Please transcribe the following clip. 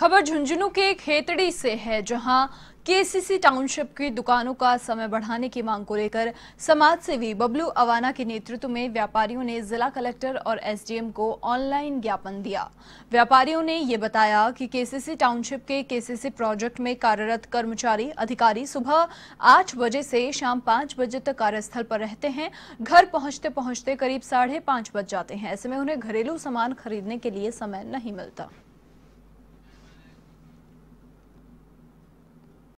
खबर झुंझुनू के खेतड़ी से है जहां केसीसी टाउनशिप की दुकानों का समय बढ़ाने की मांग को लेकर समाज सेवी बबलू अवाना के नेतृत्व में व्यापारियों ने जिला कलेक्टर और एसडीएम को ऑनलाइन ज्ञापन दिया व्यापारियों ने ये बताया कि केसीसी टाउनशिप के केसीसी प्रोजेक्ट में कार्यरत कर्मचारी अधिकारी सुबह आठ बजे से शाम पांच बजे तक कार्यस्थल पर रहते हैं घर पहुंचते पहुंचते करीब साढ़े पांच बज जाते हैं ऐसे में उन्हें घरेलू सामान खरीदने के लिए समय नहीं मिलता